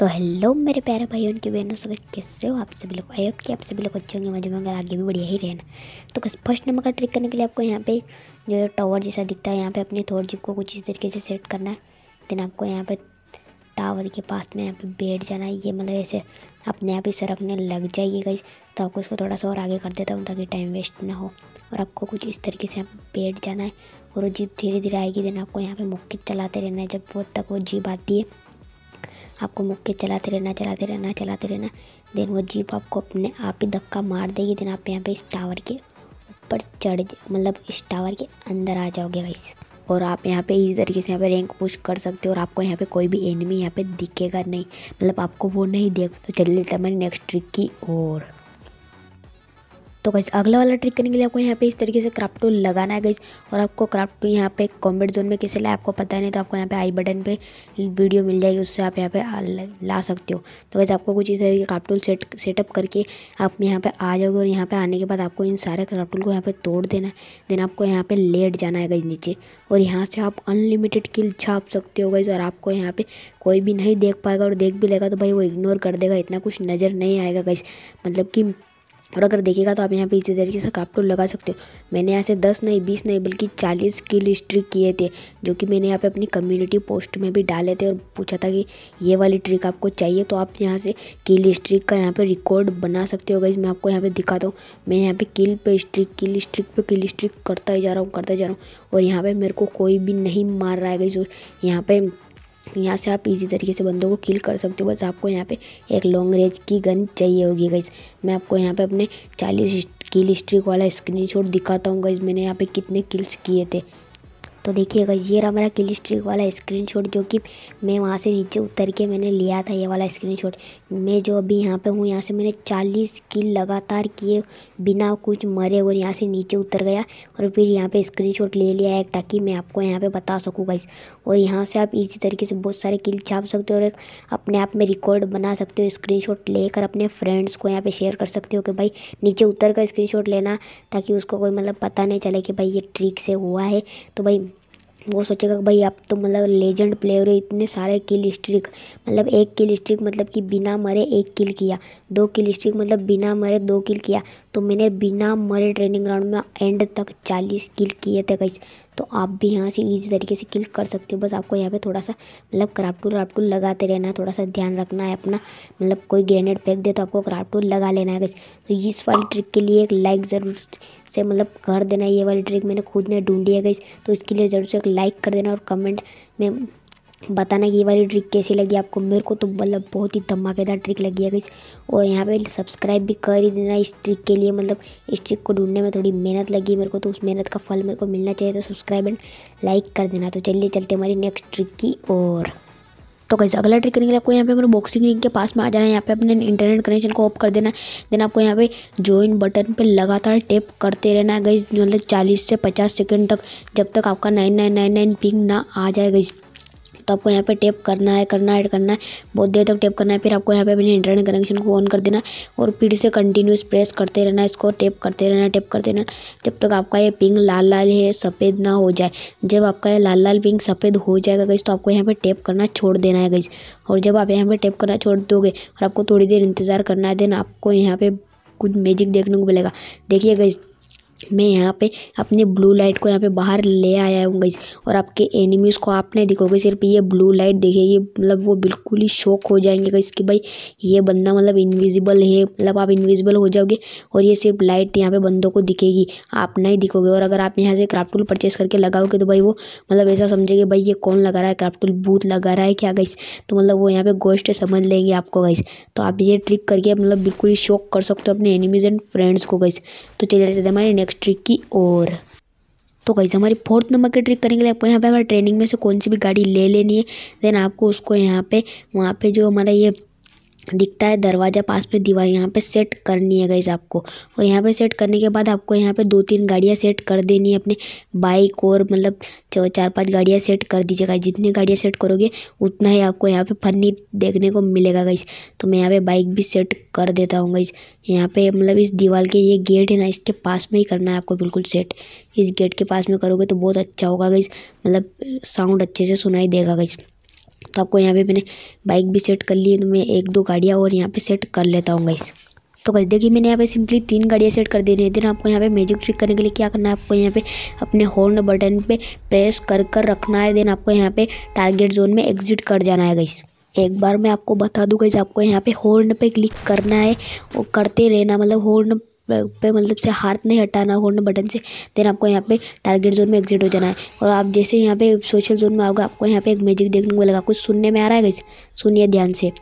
तो हेलो मेरे प्यारे भाइयों की बहनों से कैसे हो आप सभी लोग आई होप कि आप सभी लोग अच्छे होंगे मजे में अगर आगे भी बढ़िया ही रहना तो बस फर्स्ट नंबर का ट्रिक करने के लिए आपको यहाँ पे जो टावर जैसा दिखता है यहाँ पे अपनी थोड़ जिप को कुछ इस तरीके से सेट करना है देन आपको यहाँ पे टावर के पास में यहाँ पर बैठ जाना है ये मतलब ऐसे अपने आप ही सरकने लग जाइए गई तो आपको उसको थोड़ा सा और आगे कर देता हूँ ताकि टाइम वेस्ट ना हो और आपको कुछ इस तरीके से यहाँ बैठ जाना है और वो जीप धीरे धीरे आएगी देन आपको यहाँ पर मुक्की चलाते रहना है जब वो तक वो जीप आती है आपको मुक्के चलाते रहना चलाते रहना चलाते रहना देन वो जीप आपको अपने आप ही धक्का मार देगी देन आप यहाँ पे इस टावर के ऊपर चढ़ मतलब इस टावर के अंदर आ जाओगे वाइस और आप यहाँ पे इसी तरीके से यहाँ पे रैंक पुश कर सकते हो और आपको यहाँ पे कोई भी एनिमी यहाँ पे दिखेगा नहीं मतलब आपको वो नहीं देख तो चलिए हमारी नेक्स्ट ट्रिक की और तो गाइज अगला वाला ट्रिक करने के लिए आपको यहाँ पे इस तरीके से क्राफ्ट टूल लगाना है गाइज और आपको क्राफ्ट टूल यहाँ पे कॉम्बेट जोन में कैसे लाए आपको पता नहीं तो आपको यहाँ पे आई बटन पे वीडियो मिल जाएगी उससे आप यहाँ पे ला सकते हो तो गाइज आपको कुछ इस तरीके क्राफ्ट टूल सेट सेटअप करके आप यहाँ पे आ जाओगे और यहाँ पे आने के बाद आपको इन सारे क्राफ्ट टूल को यहाँ पे तोड़ देना है देन आपको यहाँ पे लेट जाना है गाइज नीचे और यहाँ से आप अनलिमिटेड किल छाप सकते हो गाइज और आपको यहाँ पे कोई भी नहीं देख पाएगा और देख भी लेगा तो भाई वो इग्नोर कर देगा इतना कुछ नज़र नहीं आएगा गाइज मतलब कि और अगर देखेगा तो आप यहाँ पे इसी तरीके से कापटूल लगा सकते हो मैंने यहाँ से दस नहीं बीस नहीं बल्कि चालीस किल स्ट्रिक किए थे जो कि मैंने यहाँ पे अपनी कम्युनिटी पोस्ट में भी डाले थे और पूछा था कि ये वाली ट्रिक आपको चाहिए तो आप यहाँ से किल स्ट्रिक का यहाँ पे रिकॉर्ड बना सकते हो गई मैं आपको यहाँ पर दिखाता हूँ मैं यहाँ पर किल पर स्ट्रिक किल स्ट्रिक पर किल स्ट्रिक करता ही जा रहा हूँ करता जा रहा हूँ और यहाँ पर मेरे को कोई भी नहीं मार रहा है गई और यहाँ पर यहाँ से आप इजी तरीके से बंदों को किल कर सकते हो बस आपको यहाँ पे एक लॉन्ग रेंज की गन चाहिए होगी गई मैं आपको यहाँ पे अपने चालीस किल स्ट्रिक वाला स्क्रीनशॉट दिखाता हूँ गई मैंने यहाँ पे कितने किल्स किए थे तो देखिएगा ये रहा मेरा किल स्ट्रिक वाला स्क्रीनशॉट जो कि मैं वहाँ से नीचे उतर के मैंने लिया था ये वाला स्क्रीनशॉट मैं जो अभी यहाँ पे हूँ यहाँ से मैंने चालीस किल लगातार किए बिना कुछ मरे और यहाँ से नीचे उतर गया और फिर यहाँ पे स्क्रीनशॉट ले लिया है ताकि मैं आपको यहाँ पर बता सकूँ गाइस और यहाँ से आप इसी तरीके से बहुत सारे किल छाप सकते हो और एक अपने आप में रिकॉर्ड बना सकते हो शॉट लेकर अपने फ्रेंड्स को यहाँ पर शेयर कर सकते हो कि भाई नीचे उतर कर शॉट लेना ताकि उसको कोई मतलब पता नहीं चले कि भाई ये ट्रिक से हुआ है तो भाई वो सोचेगा कि भाई आप तो मतलब लेजेंड प्लेयर हो इतने सारे किल स्ट्रिक मतलब एक किल स्ट्रिक मतलब कि बिना मरे एक किल किया दो किल स्ट्रिक मतलब बिना मरे दो किल किया तो मैंने बिना मरे ट्रेनिंग ग्राउंड में एंड तक चालीस किल किए थे कई तो आप भी यहाँ से इजी तरीके से किल कर सकते हो बस आपको यहाँ पे थोड़ा सा मतलब क्राफ्टूल वाफ्टूल लगाते रहना है थोड़ा सा ध्यान रखना है अपना मतलब कोई ग्रेनेड फेंक दे तो आपको क्राफ्टूल लगा लेना है गई तो इस वाली ट्रिक के लिए एक लाइक ज़रूर से मतलब कर देना ये वाली ट्रिक मैंने खुद ने ढूंढी है गई तो इसके लिए ज़रूर से एक लाइक कर देना और कमेंट में बताना कि ये वाली ट्रिक कैसी लगी आपको मेरे को तो मतलब बहुत ही धमाकेदार ट्रिक लगी है गई और यहाँ पे सब्सक्राइब भी कर ही देना इस ट्रिक के लिए मतलब इस ट्रिक को ढूंढने में थोड़ी मेहनत लगी मेरे को तो उस मेहनत का फल मेरे को मिलना चाहिए तो सब्सक्राइब एंड लाइक कर देना तो चलिए चलते हमारी नेक्स्ट ट्रिक की और तो कैसे अगला ट्रिक करने के लिए आपको यहाँ पे अपने बॉक्सिंग रिंग के पास में आ जाना है यहाँ पे अपने इंटरनेट कनेक्शन को ऑफ कर देना है देन आपको यहाँ पे ज्वाइन बटन पे लगातार टेप करते रहना है गई मतलब चालीस से पचास सेकेंड तक जब तक आपका nine nine nine nine ping ना आ जाए गई तो आपको यहाँ पे टैप करना है करना ऐड करना है बहुत देर तक टैप करना है फिर आपको यहाँ पे अपने इंटरनेट कनेक्शन को ऑन कर देना है और फिर से कंटिन्यूस प्रेस करते रहना इसको टैप करते रहना टैप करते रहना जब तक आपका ये पिंक लाल लाल है सफ़ेद ना हो जाए जब आपका ये लाल लाल पिंक सफ़ेद हो जाएगा गई तो आपको यहाँ पर टैप करना छोड़ देना है गई और जब आप यहाँ पर टैप करना छोड़ दोगे और आपको थोड़ी देर इंतज़ार करना है देन आपको यहाँ पर कुछ मैजिक देखने को मिलेगा देखिए गई मैं यहाँ पे अपने ब्लू लाइट को यहाँ पे बाहर ले आया हूँ गई और आपके एनिमीज़ को आप नहीं दिखोगे सिर्फ ये ब्लू लाइट ये मतलब वो बिल्कुल ही शौक हो जाएंगे गई कि भाई ये बंदा मतलब इनविजिबल है मतलब आप इनविजिबल हो जाओगे और ये सिर्फ लाइट यहाँ पे बंदों को दिखेगी आप नहीं दिखोगे और अगर आप यहाँ से क्राफ्ट टूल परचेस करके लगाओगे तो भाई वो मतलब ऐसा समझेंगे भाई ये कौन लगा रहा है क्राफ्टुल बूथ लगा रहा है क्या गई तो मतलब वो यहाँ पे गोश्त समझ लेंगे आपको गई तो आप ये ट्रिक करके मतलब बिल्कुल ही शौक कर सकते हो अपने एनिमीज़ एंड फ्रेंड्स को गई तो चले जाते हमारे नेक्स्ट नेक्स्ट ट्रिक की ओर तो गाइज हमारी फोर्थ नंबर की ट्रिक करने के लिए आपको यहाँ पे हमारे ट्रेनिंग में से कौन सी भी गाड़ी ले लेनी है देन आपको उसको यहाँ पे वहाँ पे जो हमारा ये दिखता है दरवाजा पास में दीवार यहाँ पे सेट करनी है गई आपको और यहाँ पे सेट करने के बाद आपको यहाँ पे दो तीन गाड़ियाँ सेट कर देनी है अपने बाइक और मतलब चार पांच गाड़ियाँ सेट कर दीजिएगा जितनी गाड़ियाँ सेट करोगे उतना ही आपको यहाँ पे फनी देखने को मिलेगा गाइस तो मैं यहाँ पे बाइक भी सेट कर देता हूँ गई यहाँ पे मतलब इस दीवार के ये गेट है ना इसके पास में ही करना है आपको बिल्कुल सेट इस गेट के पास में करोगे तो बहुत अच्छा होगा गई मतलब साउंड अच्छे से सुनाई देगा गई तो आपको यहाँ पे मैंने बाइक भी सेट कर ली मैं एक दो गाड़ियाँ और यहाँ पे सेट कर लेता हूँ गाइस तो गाइस देखिए मैंने यहाँ पे सिंपली तीन गाड़ियाँ सेट कर दी रही देन आपको यहाँ पे मैजिक ट्रिक करने के लिए क्या करना है आपको यहाँ पे अपने हॉर्न बटन पे प्रेस कर कर रखना है देन आपको यहाँ पे टारगेट जोन में एग्जिट कर जाना है गाइस एक बार मैं आपको बता दूँ गाइस आपको यहाँ पे होल्ड पे क्लिक करना है और करते रहना मतलब होल्ड पे मतलब से हाथ नहीं हटाना होल्ड बटन से देन आपको यहाँ पे टारगेट जोन में एग्जिट हो जाना है और आप जैसे यहाँ पे सोशल जोन में आओगे आपको यहाँ पे एक मैजिक देखने को मिलेगा कुछ सुनने में आ रहा है गई सुनिए ध्यान से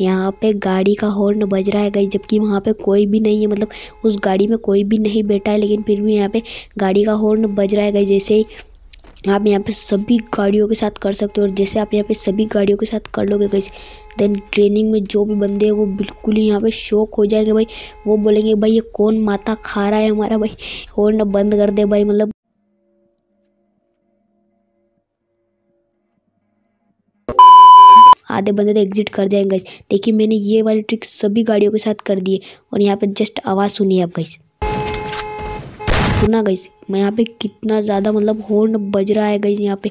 यहाँ पे गाड़ी का हॉर्न बज रहा है गई जबकि वहाँ पे कोई भी नहीं है मतलब उस गाड़ी में कोई भी नहीं बैठा है लेकिन फिर भी यहाँ पे गाड़ी का हॉर्न बज रहा है गई जैसे ही आप यहाँ पे सभी गाड़ियों के साथ कर सकते हो और जैसे आप यहाँ पे सभी गाड़ियों के साथ कर लोगे गई देन ट्रेनिंग में जो भी बंदे हैं वो बिल्कुल ही यहाँ पे शौक हो जाएंगे भाई वो बोलेंगे भाई ये कौन माता खा रहा है हमारा भाई और ना बंद कर दे भाई मतलब आधे बंदे तो एग्जिट कर जाएंगे देखिए मैंने ये वाली ट्रिक सभी गाड़ियों के साथ कर दी है और यहाँ पे जस्ट आवाज़ सुनी है आप गई सुना गई मैं यहाँ पे कितना ज़्यादा मतलब हॉर्न बज रहा है गई यहाँ पे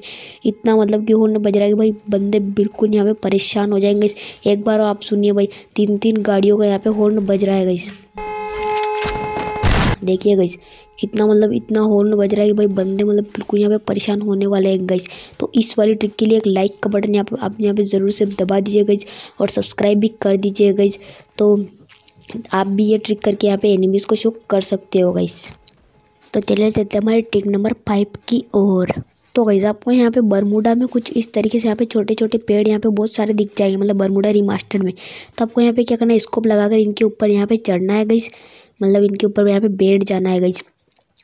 इतना मतलब कि हॉर्न बज रहा है कि भाई बंदे बिल्कुल यहाँ पे परेशान हो जाएंगे एक बार आप सुनिए भाई तीन तीन गाड़ियों का यहाँ पे हॉर्न बज रहा है गई देखिए गई कितना मतलब इतना हॉर्न बज रहा है कि भाई बंदे मतलब बिल्कुल यहाँ पे परेशान होने वाले हैं गई तो इस वाली ट्रिक के लिए एक लाइक का बटन यहाँ पे आप यहाँ पे ज़रूर से दबा दीजिए गई और सब्सक्राइब भी कर दीजिए गई तो आप भी ये ट्रिक करके यहाँ पे एनिमीज़ को शो कर सकते हो गई तो चले हैं हमारे ट्रिक नंबर फाइव की ओर तो गई आपको यहाँ पे बरमुडा में कुछ इस तरीके से यहाँ पे छोटे छोटे पेड़ यहाँ पे बहुत सारे दिख जाएंगे मतलब बरमुडा रिमास्टर में तो आपको यहाँ पे क्या करना है स्कोप लगाकर इनके ऊपर यहाँ पे चढ़ना है गई मतलब इनके ऊपर यहाँ पे बैठ जाना है गई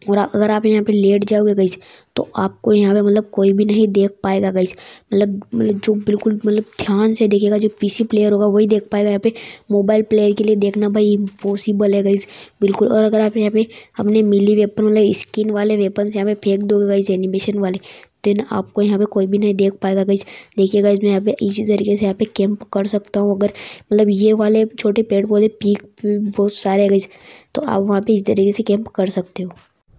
और अगर आप यहाँ पे लेट जाओगे गईस तो आपको यहाँ पे मतलब कोई भी नहीं देख पाएगा गईस मतलब मतलब जो बिल्कुल मतलब ध्यान से देखेगा जो पीसी प्लेयर होगा वही देख पाएगा यहाँ पे मोबाइल प्लेयर के लिए देखना भाई इम्पॉसिबल है गईस बिल्कुल और अगर आप यहाँ पे अपने मिली वेपन मतलब स्किन वाले वेपन यहाँ पे फेंक दोगे गईस एनिमेशन वाले देन आपको यहाँ पे कोई भी नहीं देख पाएगा गई देखिए गई मैं यहाँ पे इसी तरीके से यहाँ पे कैंप कर सकता हूँ अगर मतलब ये वाले छोटे पेड़ पौधे पीक बहुत सारे हैं गईज तो आप वहाँ पे इस तरीके से कैंप कर सकते हो